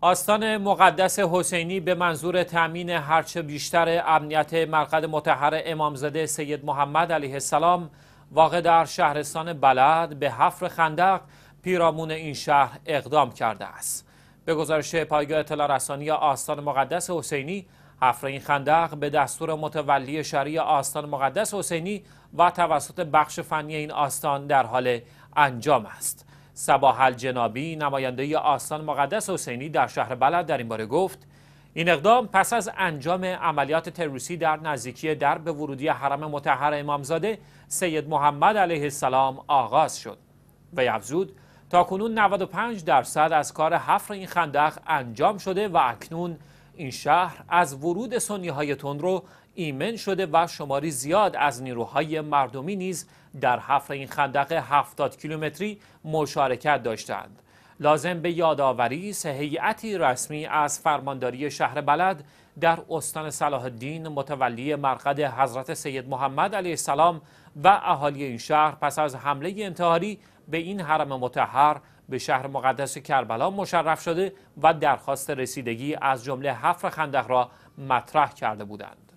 آستان مقدس حسینی به منظور تأمین هرچه بیشتر امنیت مرقد متحر امامزاده سید محمد علیه السلام واقع در شهرستان بلد به حفر خندق پیرامون این شهر اقدام کرده است. به گزارش پایگاه اطلاع رسانی آستان مقدس حسینی حفر این خندق به دستور متولی شریع آستان مقدس حسینی و توسط بخش فنی این آستان در حال انجام است. سباحل جنابی، نماینده آستان مقدس حسینی در شهر بلد در این باره گفت این اقدام پس از انجام عملیات تروریستی در نزدیکی درب ورودی حرم متحر امامزاده سید محمد علیه السلام آغاز شد و افزود تا کنون 95 درصد از کار حفر این خندق انجام شده و اکنون این شهر از ورود سنی های رو ایمن شده و شماری زیاد از نیروهای مردمی نیز در حفر این خندق 70 کیلومتری مشارکت داشتند. لازم به یادآوری هیئتی رسمی از فرمانداری شهر بلد در استان صلاح الدین متولی مرقد حضرت سید محمد علیه السلام و اهالی این شهر پس از حمله انتحاری به این حرم متحر به شهر مقدس کربلا مشرف شده و درخواست رسیدگی از جمله حفر خندق را مطرح کرده بودند.